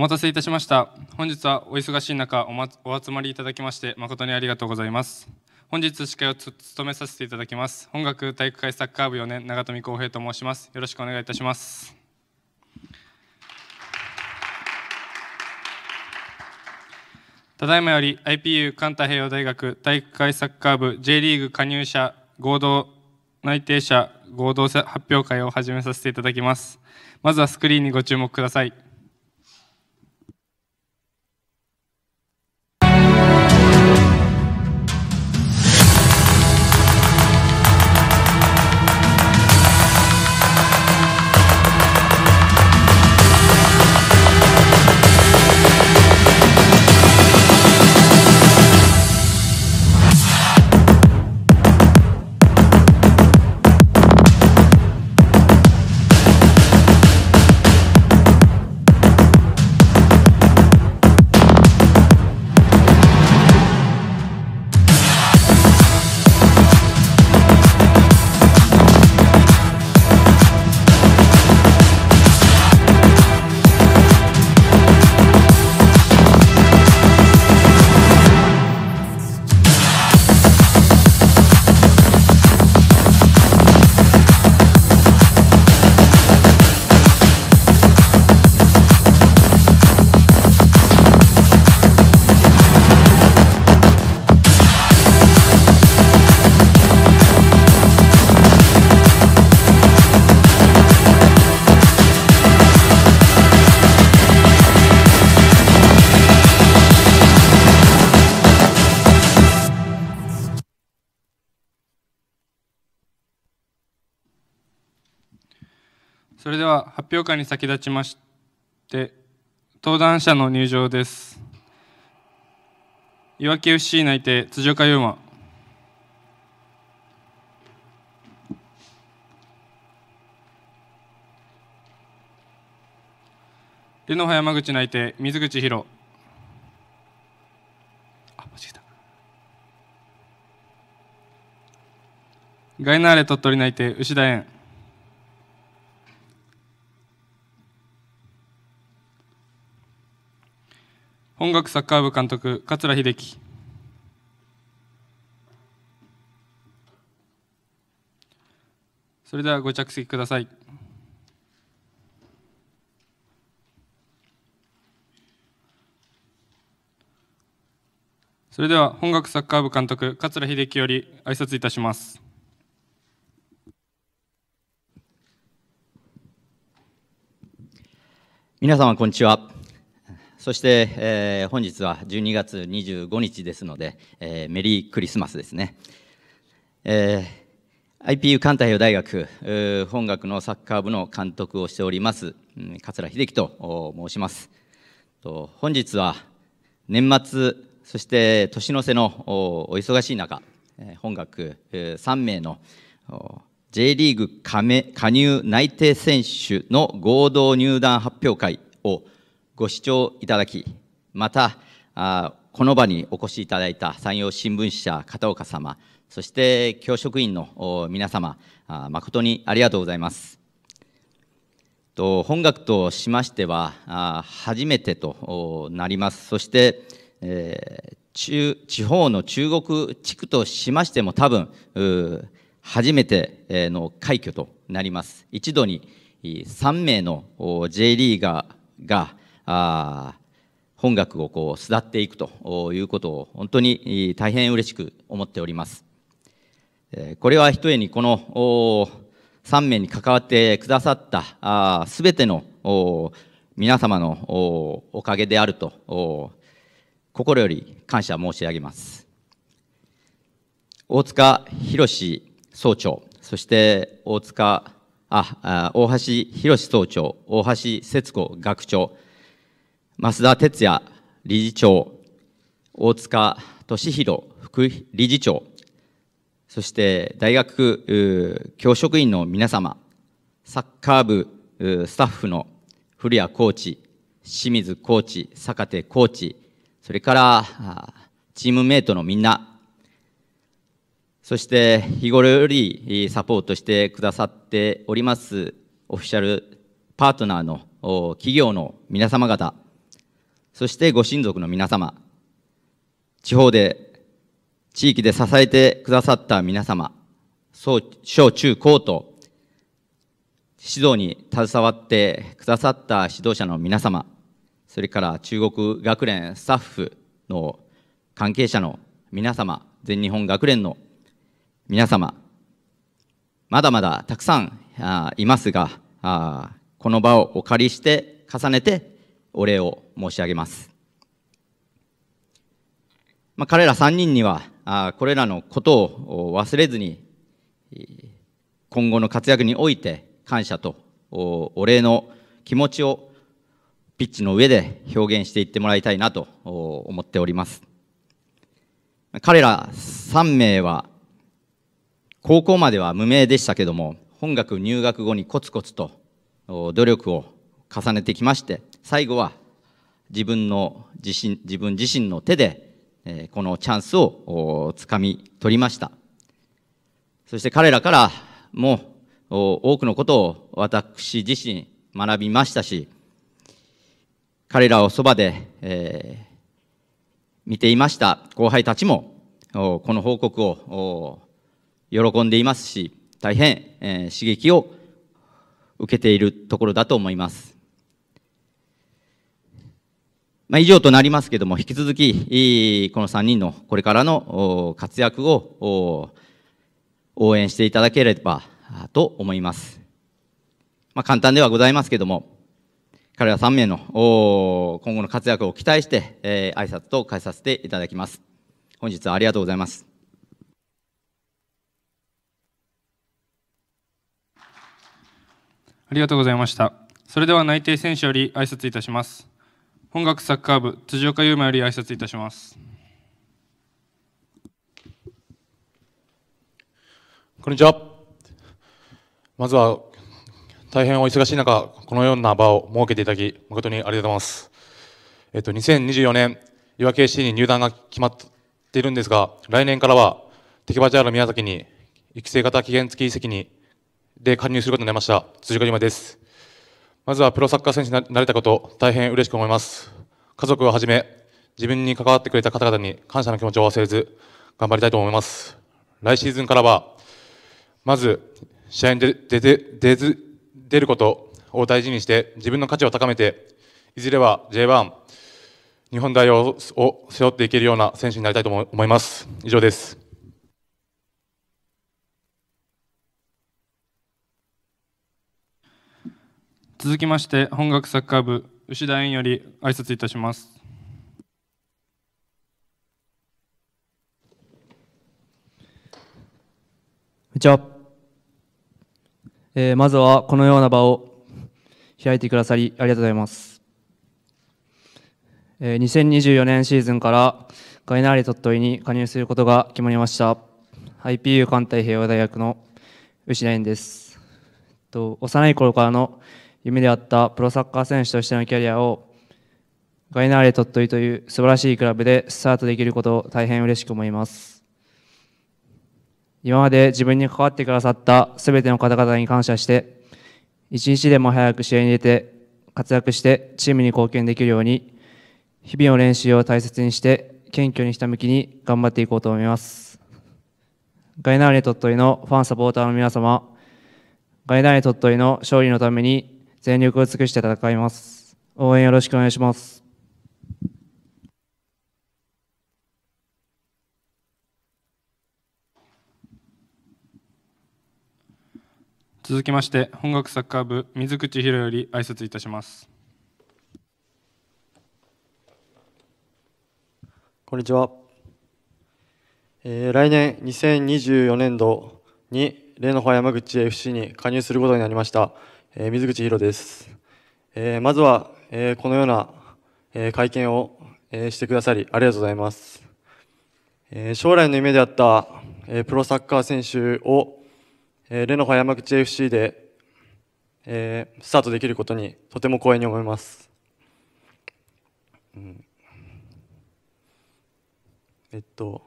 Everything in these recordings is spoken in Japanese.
お待たせいたしました。本日はお忙しい中お、ま、お集まりいただきまして誠にありがとうございます。本日司会を務めさせていただきます。本学体育会サッカー部4年長富浩平と申します。よろしくお願いいたします。ただいまより IPU 関太平洋大学体育会サッカー部 J リーグ加入者合同内定者合同発表会を始めさせていただきます。まずはスクリーンにご注目ください。それでは発表会に先立ちまして登壇者の入場ですいわき FC 内定辻岡優馬レノハ山口内定水口博あ間違えたガイナーレ鳥取内定牛田園本学サッカー部監督桂秀樹それではご着席ください。それでは本学サッカー部監督桂秀樹より挨拶いたします。皆様こんにちは。そして、えー、本日は12月25日ですので、えー、メリークリスマスですね。えー、IPU 関太平洋大学本学のサッカー部の監督をしております、桂秀樹と申します。と本日は年末、そして年の瀬のおお忙しい中、本学3名の J リーグ加盟加入内定選手の合同入団発表会をご視聴いただき、また、あこの場にお越しいただいた山陽新聞社片岡様、そして教職員の皆様、誠にありがとうございます。と本学としましては、初めてとなります。そして、え中地方の中国地区としましても多分、初めての快挙となります。一度に3名の J リーガーがあ本学をこう巣立っていくということを本当に大変嬉しく思っております。これはひとえにこの3名に関わってくださったすべての皆様のおかげであると心より感謝申し上げます。大塚宏総長、そして大塚あ大橋宏総長、大橋節子学長、増田哲也理事長、大塚俊弘副理事長、そして大学教職員の皆様、サッカー部スタッフの古谷コーチ、清水コーチ、坂手コーチ、それからチームメイトのみんな、そして日頃よりサポートしてくださっておりますオフィシャルパートナーの企業の皆様方、そしてご親族の皆様、地方で、地域で支えてくださった皆様、小中高と、指導に携わってくださった指導者の皆様、それから中国学連スタッフの関係者の皆様、全日本学連の皆様、まだまだたくさんいますが、この場をお借りして重ねてお礼を申し上げます。まあ、彼ら3人にはあこれらのことを忘れずに今後の活躍において感謝とお礼の気持ちをピッチの上で表現していってもらいたいなと思っております彼ら3名は高校までは無名でしたけども本学入学後にコツコツと努力を重ねてきまして最後は自分の自身自分自身の手で、えこのチャンスをつかみ取りましたそして彼らからも多くのことを私自身学びましたし彼らをそばで、えー、見ていました後輩たちもこの報告を喜んでいますし大変、えー、刺激を受けているところだと思いますまあ、以上となりますけども、引き続き、この3人のこれからの活躍を応援していただければと思います。まあ、簡単ではございますけども、彼ら3名の今後の活躍を期待して、挨拶と返させていただきます。本日はありがとうございます。ありがとうございました。それでは内定選手より挨拶いたします。本学サッカー部辻岡優馬より挨拶いたしますこんにちはまずは大変お忙しい中このような場を設けていただき誠にありがとうございますえっと2024年岩わき c に入団が決まっているんですが来年からは敵バジャール宮崎に育成型期限付き移籍にで加入することになりました辻岡優馬ですまずはプロサッカー選手になれたこと、大変嬉しく思います。家族をはじめ、自分に関わってくれた方々に感謝の気持ちを忘れず、頑張りたいと思います。来シーズンからは、まず、試合に出て、出ず、出ることを大事にして、自分の価値を高めて、いずれは J1、日本代表を背負っていけるような選手になりたいと思います。以上です。続きまして本学サッカー部牛田園より挨拶いたしますこんえー、まずはこのような場を開いてくださりありがとうございます、えー、2024年シーズンからガイナーレ鳥取に加入することが決まりました IPU 艦隊平和大学の牛田園ですと幼い頃からの夢であったプロサッカー選手としてのキャリアをガイナーレ鳥取という素晴らしいクラブでスタートできることを大変嬉しく思います。今まで自分に関わってくださった全ての方々に感謝して、一日でも早く試合に出て活躍してチームに貢献できるように、日々の練習を大切にして謙虚にひたむきに頑張っていこうと思います。ガイナーレ鳥取のファンサポーターの皆様、ガイナーレ鳥取の勝利のために全力を尽くして戦います。応援よろしくお願いします。続きまして本学サッカー部水口博より挨拶いたしますこんにちは、えー、来年2024年度に例の葉山口 FC に加入することになりましたえー、水口博です、えー、まずは、えー、このような、え会見を、えしてくださりありがとうございます、え将来の夢であった、えプロサッカー選手を、えレノファ山口 FC で、えスタートできることにとても光栄に思います、うん、えっと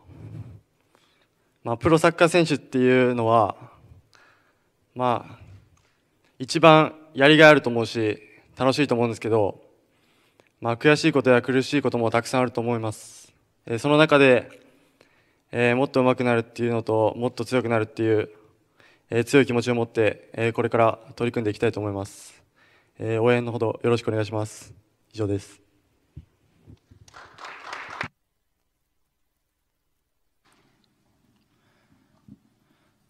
まあ、プロサッカー選手っていうのは、まあ、一番やりがいあると思うし楽しいと思うんですけど、まあ、悔しいことや苦しいこともたくさんあると思います、えその中で、えもっと上手くなるっていうのともっと強くなるっていう、え強い気持ちを持って、えこれから取り組んでいきたいと思います、え応援のほどよろしくお願いします以上です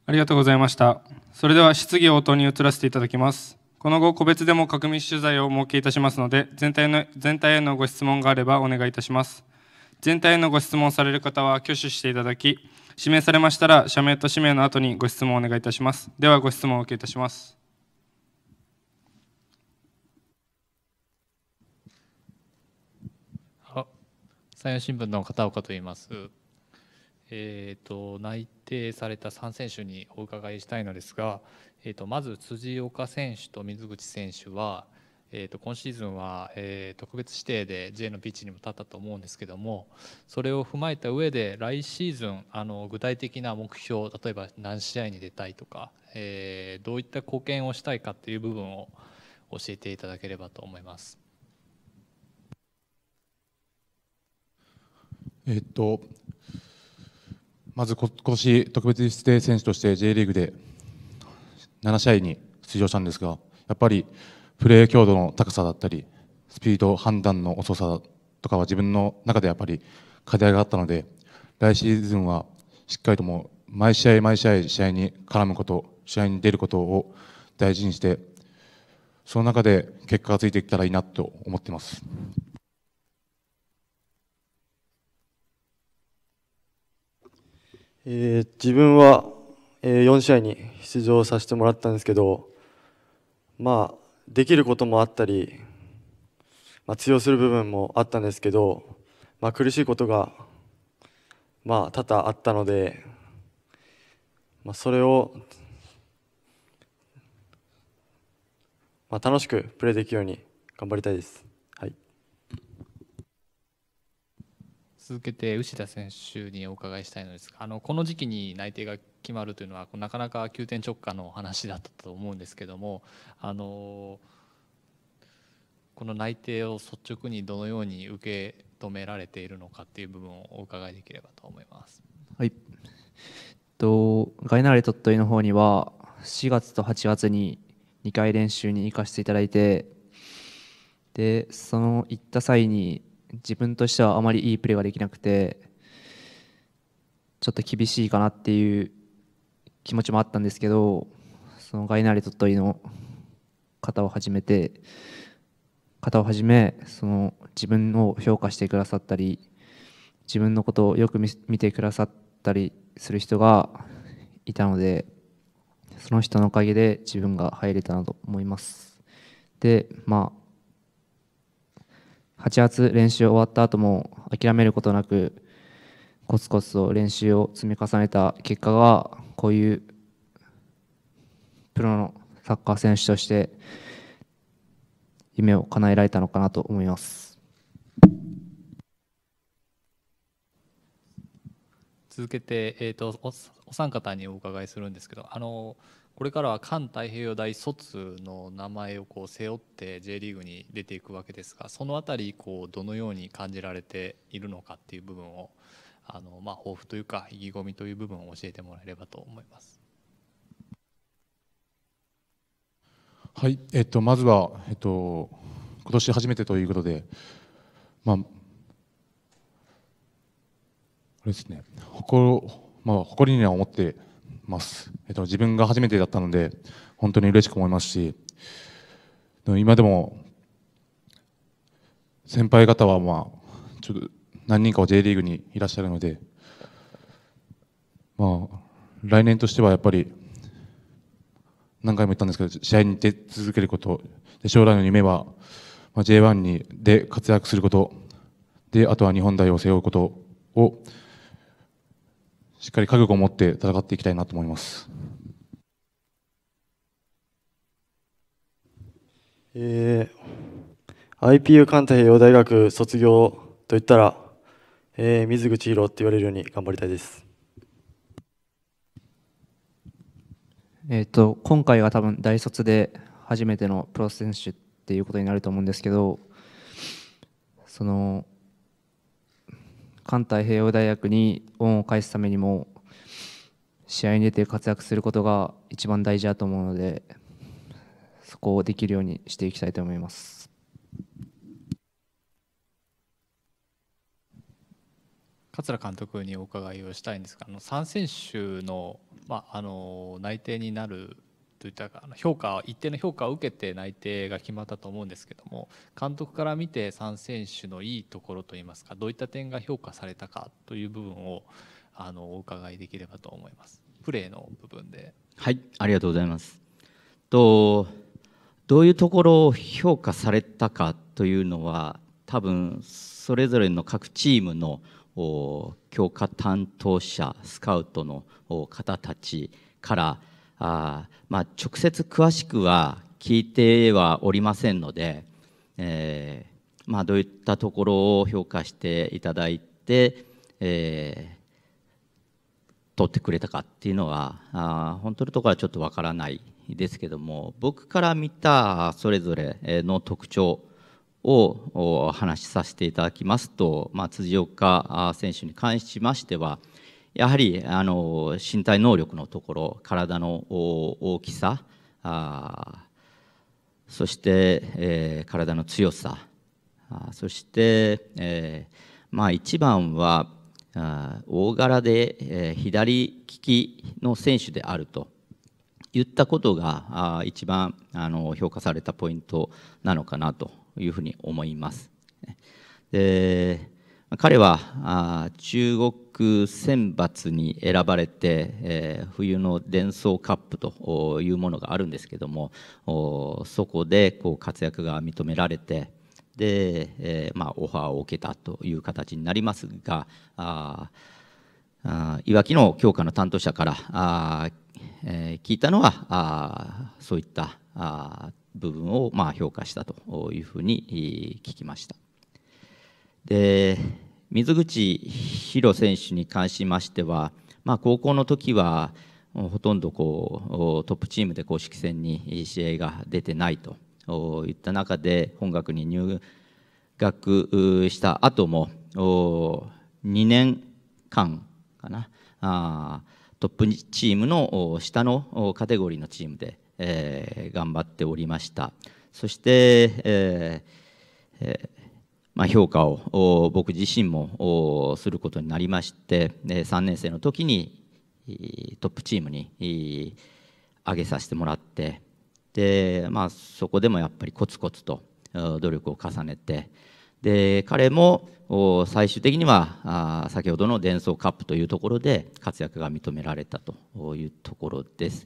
ありがとうございました。それでは質疑応答に移らせていただきますこの後個別でも確認取材をお設けいたしますので全体の全体へのご質問があればお願いいたします全体へのご質問される方は挙手していただき指名されましたら社名と氏名の後にご質問をお願いいたしますではご質問をお受けいたします山陽新聞の片岡と言いますえーと、内定された3選手にお伺いしたいのですが、えーと、まず辻岡選手と水口選手は、えーと、と今シーズンは、えー、特別指定で J のピッチにも立ったと思うんですけどもそれを踏まえた上で来シーズンあの具体的な目標例えば何試合に出たいとか、えー、どういった貢献をしたいかという部分を教えていただければと思います。えっと、まず今年特別指定選手として J リーグで7試合に出場したんですが、やっぱりプレー強度の高さだったり、スピード、判断の遅さとかは自分の中でやっぱり課題があったので、来シーズンはしっかりとも毎試合毎試合、試合に絡むこと、試合に出ることを大事にして、その中で結果がついてきたらいいなと思っています。えー、自分は、えー、4試合に出場させてもらったんですけど、まあ、できることもあったり、まあ、通用する部分もあったんですけど、まあ、苦しいことが、まあ、多々あったので、まあ、それを、まあ、楽しくプレーできるように頑張りたいです。続けて牛田選手にお伺いしたいのですがあのこの時期に内定が決まるというのはなかなか急転直下の話だったと思うんですけどもあのこの内定を率直にどのように受け止められているのかっていう部分をお伺いできればと思います。はい、えっとガイナーレ鳥取の方には4月と8月に2回練習に行かせていただいてでその行った際に自分としてはあまりいいプレーができなくてちょっと厳しいかなっていう気持ちもあったんですけどそのガイナーレ鳥取の方を始めて方を始めその自分を評価してくださったり自分のことをよく見てくださったりする人がいたのでその人のおかげで自分が入れたなと思います。でまあ8月練習終わった後も諦めることなくコツコツと練習を積み重ねた結果がこういうプロのサッカー選手として夢を叶えられたのかなと思います。続けて、えーと、とおお三方にお伺いするんですけどあのこれからは環太平洋大卒の名前をこう背負って J リーグに出ていくわけですがその辺りこうどのように感じられているのかっていう部分をあの、まあ、抱負というか意気込みという部分を教えてもらえればと思います。はい、えっと、まずは、えっと、今年初めてということで、まあ、これですね、誇,、まあ、誇りには思ってます。えっと、自分が初めてだったので、本当に嬉しく思いますし、今でも、先輩方は、まあ、ちょっと何人かは J リーグにいらっしゃるので、まあ、来年としてはやっぱり、何回も言ったんですけど、試合に出続けること、で将来の夢は、まあ、J1 にで活躍すること、で、あとは日本代表を背負うことを、しっかり覚悟を持って戦っていきたいなと思います。えー、IPU 関東洋大学卒業といったら、えー、水口博って言われるように頑張りたいです。えーと今回は多分大卒で初めてのプロ選手っていうことになると思うんですけどその環太平洋大学に恩を返すためにも試合に出て活躍することが一番大事だと思うのでそこをできるようにしていきたいと思います。桂監督にお伺いをしたいんですがあの3選手の,、まあ、あの内定になるといったあの評価一定の評価を受けて内定が決まったと思うんですけども監督から見て3選手のいいところといいますかどういった点が評価されたかという部分をあのお伺いできればと思います。プレーの部分ではいありがとうございます。とどういうところを評価されたかというのは多分それぞれの各チームの強化担当者スカウトの方たちからあまあ、直接詳しくは聞いてはおりませんので、えー、まあ、どういったところを評価していただいて、えー、取ってくれたかっていうのはあ本当のところはちょっとわからないですけども僕から見たそれぞれの特徴をお話しさせていただきますと、まあ、辻岡選手に関しましては、やはりあの身体能力のところ体の大きさあそして、えー、体の強さあそして、えー、まあ一番はあ大柄で、えー、左利きの選手であると言ったことがあ一番あの評価されたポイントなのかなというふうに思います。で彼はあ中国選抜に選ばれて、えー、冬の伝送カップというものがあるんですけどもそこでこう活躍が認められてで、えー、まあ、オファーを受けたという形になりますがああいわきの教科の担当者からあ、えー、聞いたのはあそういったあ部分をまあ評価したというふうに聞きました。で水口博選手に関しましては、まあ、高校の時はほとんどこうトップチームで公式戦に試合が出てないといった中で本学に入学した後も2年間かなあトップチームの下のカテゴリーのチームで、えー、頑張っておりました。そして、えーえーまあ、評価を僕自身もすることになりまして3年生の時にトップチームに上げさせてもらってで、まあ、そこでもやっぱりコツコツと努力を重ねてで彼も最終的には先ほどの伝送カップというところで活躍が認められたというところです。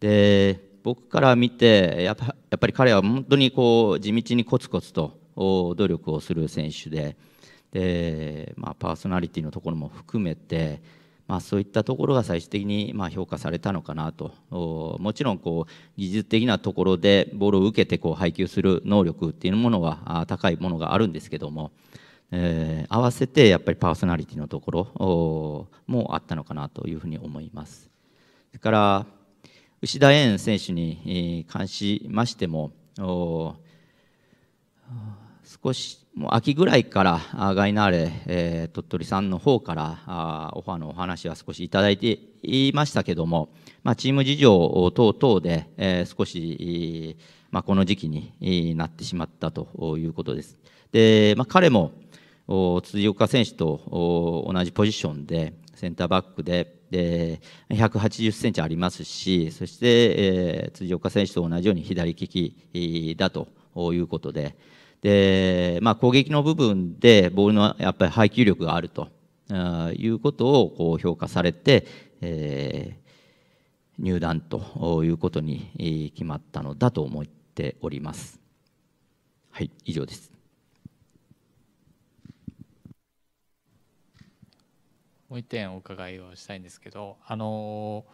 で僕から見てやっぱり彼は本当にこう地道にコツコツと努力をする選手でで、まあ、パーソナリティのところも含めて、まあ、そういったところが最終的にま評価されたのかなともちろんこう技術的なところでボールを受けてこう配球する能力っていうものは高いものがあるんですけども。えー、合わせてやっぱりパーソナリティのところもあったのかなというふうに思います。それから牛田園選手に関しましても少しもう秋ぐらいからガイナーレ、えー、鳥取さんの方からあオファーのお話は少しいただいていましたけども、まあ、チーム事情等々で、えー、少し、まあ、この時期になってしまったということです。でまあ、彼も辻岡選手と同じポジションでセンターバックでで180センチありますしそして、えー、辻岡選手と同じように左利きだということで。で、まあ、攻撃の部分でボールのやっぱり配球力があるということをこう評価されて、えー、入団ということに決まったのだと思っております。はい、以上です。もう一点お伺いをしたいんですけど、あの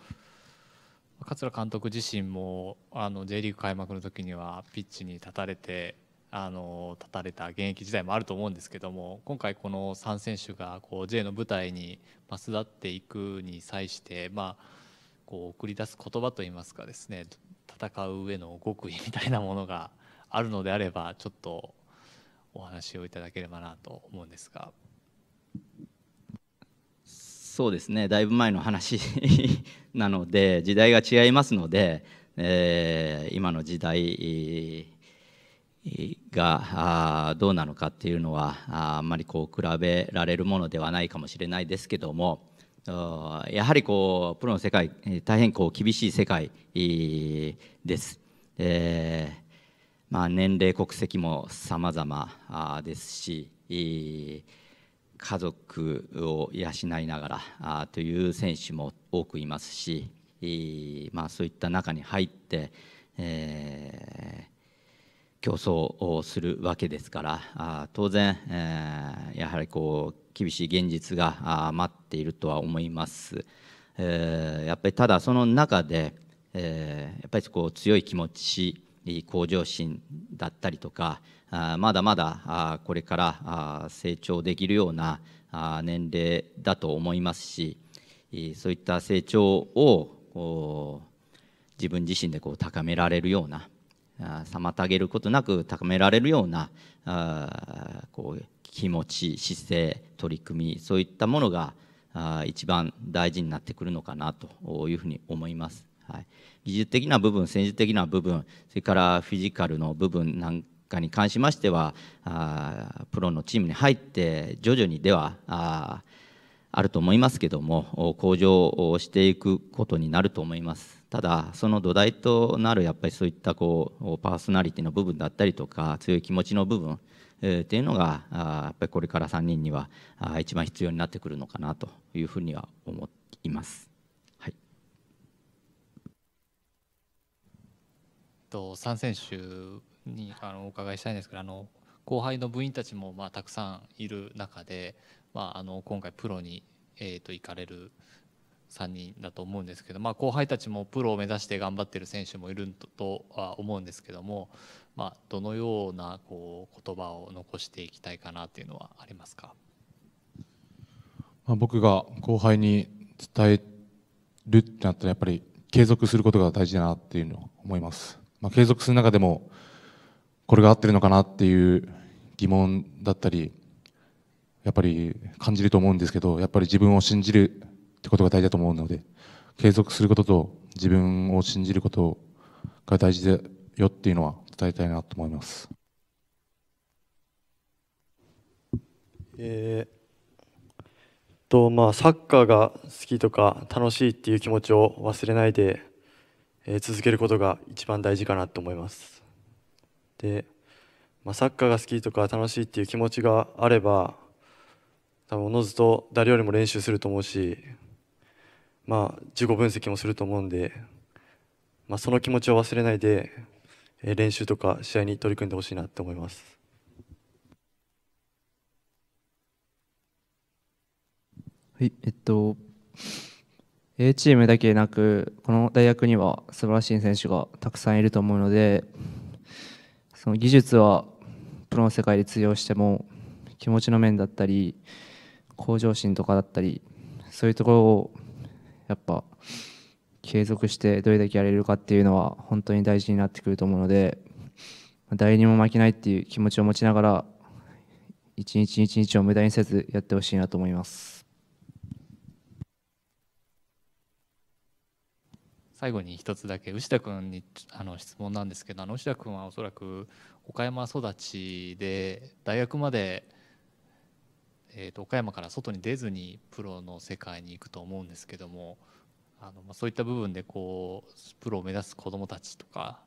桂監督自身もあの J リーグ開幕の時にはピッチに立たれてあの立たれた現役時代もあると思うんですけども今回この3選手がこう J の舞台に巣立っていくに際してまあこう送り出す言葉といいますかですね戦う上の極意みたいなものがあるのであればちょっとお話をいただければなと思うんですが。そうですねだいぶ前の話 なので時代が違いますので、えー、今の時代がどうなのかっていうのはあんまりこう比べられるものではないかもしれないですけどもやはりこうプロの世界大変こう厳しい世界です。えーまあ、年齢国籍も様々ですし家族を養いながらという選手も多くいますし、まあ、そういった中に入って、えー競争をするわけですから当然、えー、やはりこう厳しい現実が待っているとは思います。えー、やっぱりただその中で、えー、やっぱりこう強い気持ち向上心だったりとかまだまだこれから成長できるような年齢だと思いますしそういった成長を自分自身でこう高められるような妨げることなく高められるようなあこう気持ち姿勢取り組みそういったものがあ一番大事になってくるのかなというふうに思います。はい、技術的な部分政治的な部分それからフィジカルの部分なんかに関しましてはあプロのチームに入って徐々にではああると思いますけども向上していくことになると思います。ただその土台となるやっぱりそういったこうパーソナリティの部分だったりとか強い気持ちの部分っていうのがやっぱりこれから3人には一番必要になってくるのかなというふうには思います。はい、と3選手にあのお伺いしたいんですけどあの後輩の部員たちもまあたくさんいる中で、まあ、あの今回プロに、えー、と行かれる3人だと思うんですけど、まあ、後輩たちもプロを目指して頑張っている選手もいるとは思うんですけども、まあ、どのようなこう言葉を残していきたいかなというのはありますか、まあ、僕が後輩に伝えるってなったらやっぱり継続することが大事だなっていうのは思います、まあ、継続する中でもこれが合ってるのかなっていう疑問だったりやっぱり感じると思うんですけどやっぱり自分を信じるってことが大事だと思うので継続することと自分を信じることが大事だよっていうのは伝えたいなと思います。えー、とまあ、サッカーが好きとか楽しいっていう気持ちを忘れないで、えー、続けることが一番大事かなと思います。で、まあ、サッカーが好きとか楽しいっていう気持ちがあれば多分おのずと誰よりも練習すると思うしまあ、自己分析もすると思うんで、まあ、その気持ちを忘れないで、えー、練習とか試合に取り組んでほしいなって思います。はい、えっと、A チームだけでなく、この大学には素晴らしい選手がたくさんいると思うので、その技術はプロの世界で通用しても、気持ちの面だったり、向上心とかだったり、そういうところをやっぱ継続してどれだけやれるかっていうのは本当に大事になってくると思うので誰にも負けないっていう気持ちを持ちながら一日一日を無駄にせずやってほしいなと思います最後に一つだけ牛田君にあの質問なんですけどあの牛田君はおそらく岡山育ちで大学までえー、と岡山から外に出ずにプロの世界に行くと思うんですけどもあの、まあ、そういった部分でこうプロを目指す子どもたちとか、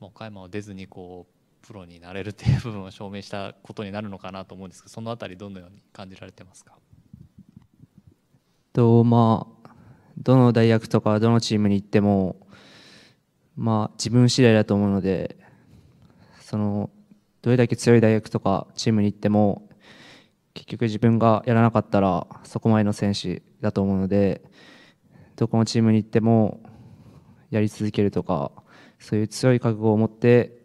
まあ、岡山を出ずにこうプロになれるという部分を証明したことになるのかなと思うんですけどその辺りどのように感じられてますかとまあどの大学とかどのチームに行ってもまあ自分次第だと思うのでそのどれだけ強い大学とかチームに行っても結局自分がやらなかったらそこまでの選手だと思うのでどこのチームに行ってもやり続けるとかそういう強い覚悟を持って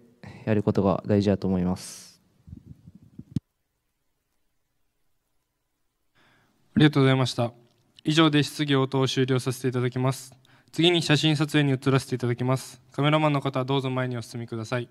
やることが大事だと思いますありがとうございました以上で質疑応答を終了させていただきます次に写真撮影に移らせていただきますカメラマンの方どうぞ前にお進みください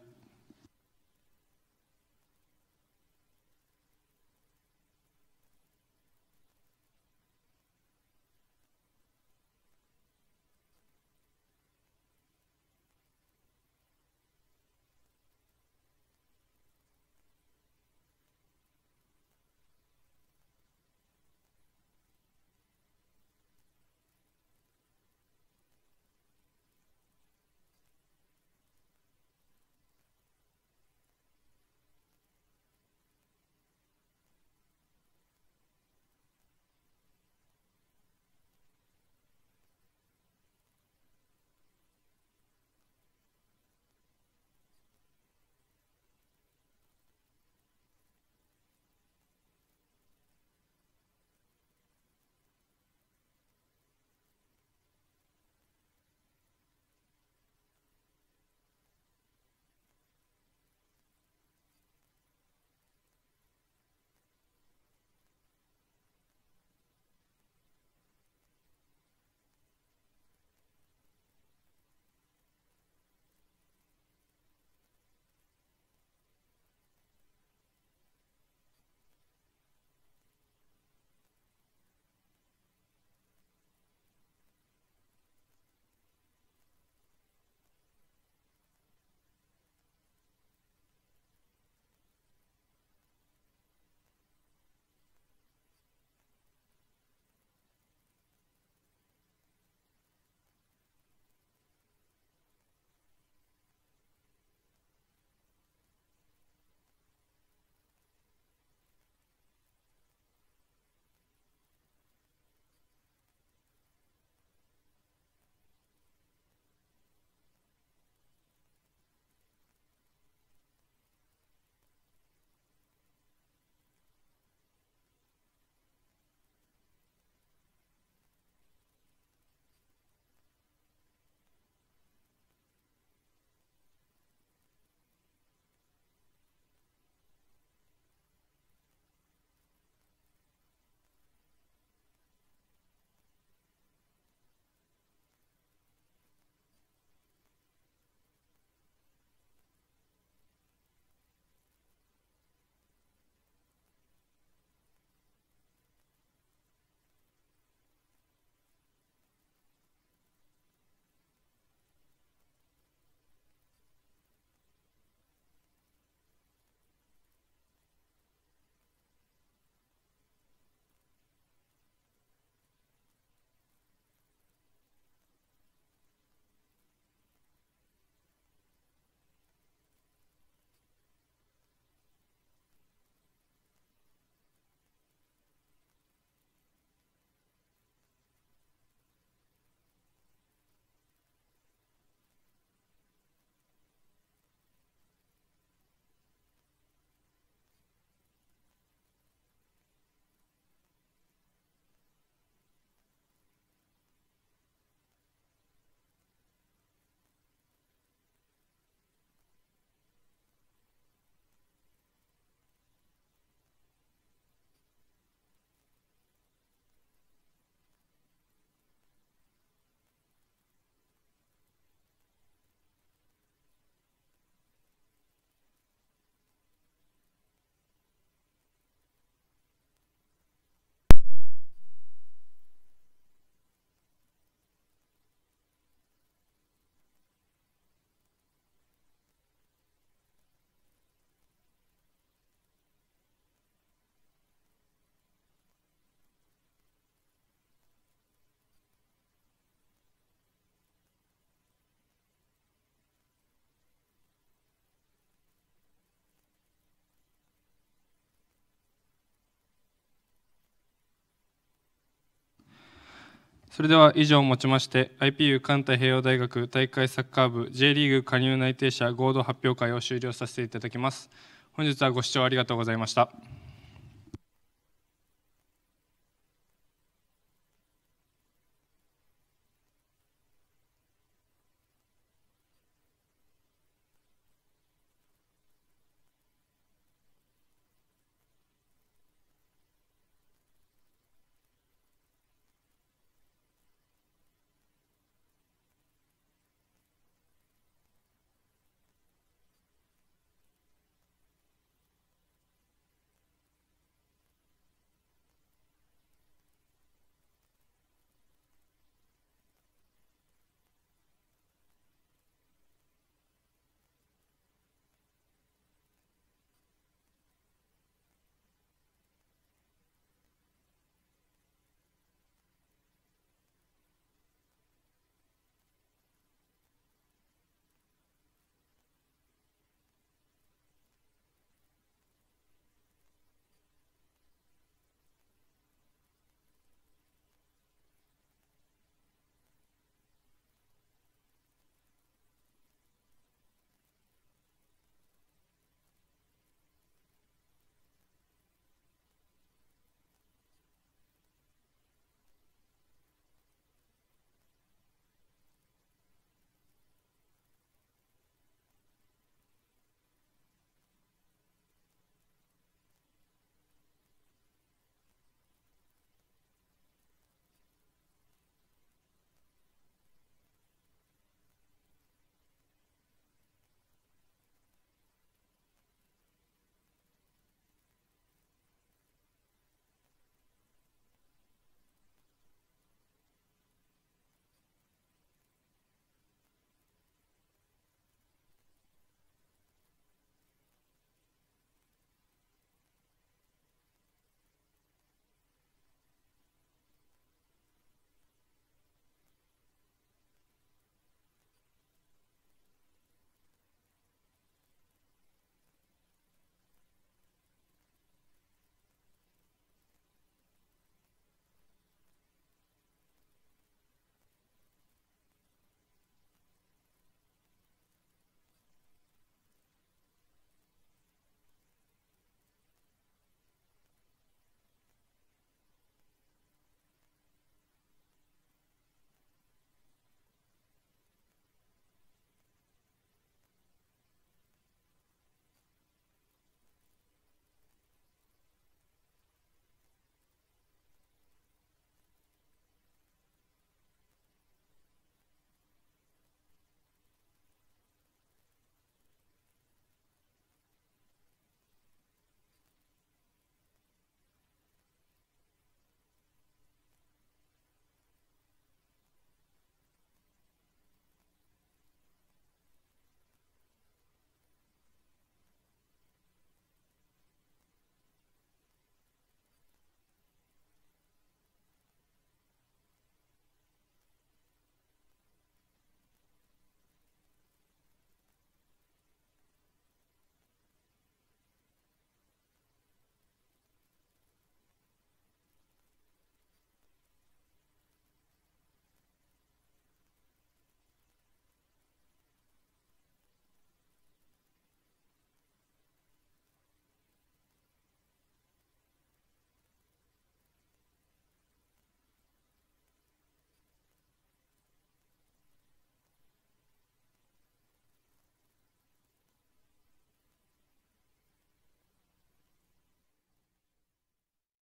それでは以上をもちまして IPU 関隊平洋大学大会サッカー部 J リーグ加入内定者合同発表会を終了させていただきます本日はご視聴ありがとうございました